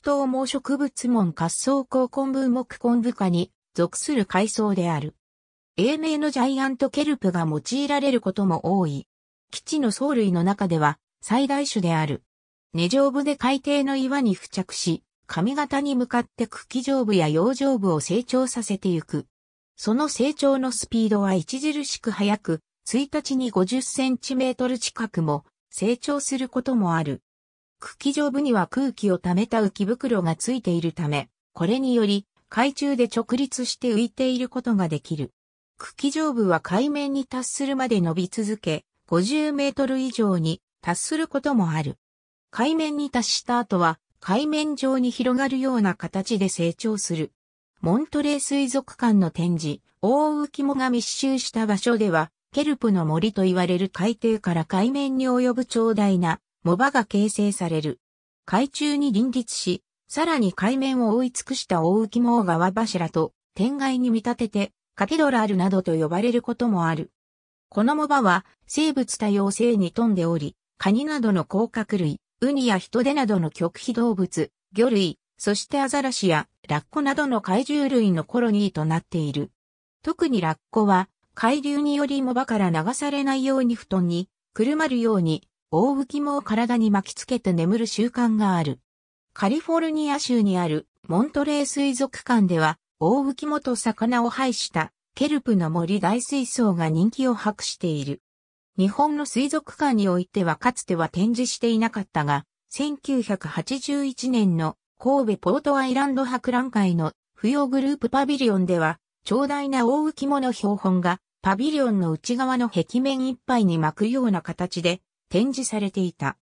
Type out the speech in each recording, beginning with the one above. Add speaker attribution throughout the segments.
Speaker 1: 不等毛植物門滑走行昆布木昆布科に属する海藻である。英名のジャイアントケルプが用いられることも多い。基地の藻類の中では最大種である。根上部で海底の岩に付着し、髪型に向かって茎上部や葉上部を成長させてゆく。その成長のスピードは著しく速く、1日に50センチメートル近くも成長することもある。茎上部には空気を溜めた浮き袋がついているため、これにより海中で直立して浮いていることができる。茎上部は海面に達するまで伸び続け、50メートル以上に達することもある。海面に達した後は海面上に広がるような形で成長する。モントレー水族館の展示、大浮肝が密集した場所では、ケルプの森と言われる海底から海面に及ぶ長大な藻場が形成される。海中に林立し、さらに海面を覆い尽くした大浮毛川柱と天外に見立てて、カテドラールなどと呼ばれることもある。この藻場は生物多様性に富んでおり、カニなどの甲殻類、ウニやヒトデなどの極秘動物、魚類、そしてアザラシやラッコなどの怪獣類のコロニーとなっている。特にラッコは海流により藻場から流されないように布団にくるまるように大浮きも体に巻きつけて眠る習慣がある。カリフォルニア州にあるモントレー水族館では、大浮きもと魚を排したケルプの森大水槽が人気を博している。日本の水族館においてはかつては展示していなかったが、1981年の神戸ポートアイランド博覧会の扶養グループパビリオンでは、長大な大浮きもの標本がパビリオンの内側の壁面いっぱいに巻くような形で展示されていた。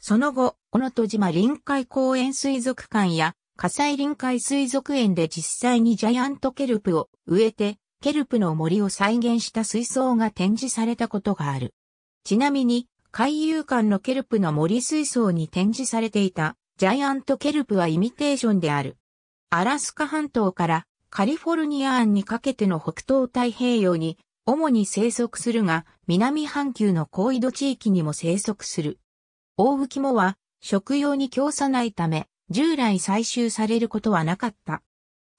Speaker 1: その後、小野戸島臨海公園水族館や、火災臨海水族園で実際にジャイアントケルプを植えて、ケルプの森を再現した水槽が展示されたことがある。ちなみに、海遊館のケルプの森水槽に展示されていたジャイアントケルプはイミテーションである。アラスカ半島からカリフォルニア湾にかけての北東太平洋に主に生息するが、南半球の高緯度地域にも生息する。大吹きもは、食用に供さないため、従来採集されることはなかった。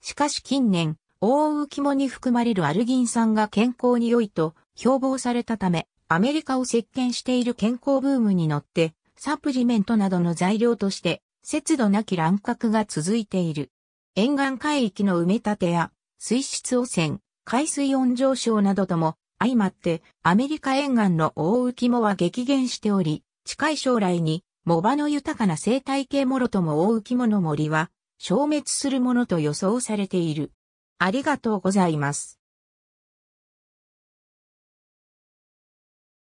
Speaker 1: しかし近年、大浮きもに含まれるアルギン酸が健康に良いと標榜されたため、アメリカを席巻している健康ブームに乗って、サプリメントなどの材料として、節度なき乱獲が続いている。沿岸海域の埋め立てや、水質汚染、海水温上昇などとも相まってアメリカ沿岸の大浮藻は激減しており、近い将来に藻場の豊かな生態系もろとも大浮藻の森は消滅するものと予想されている。ありがとうございます。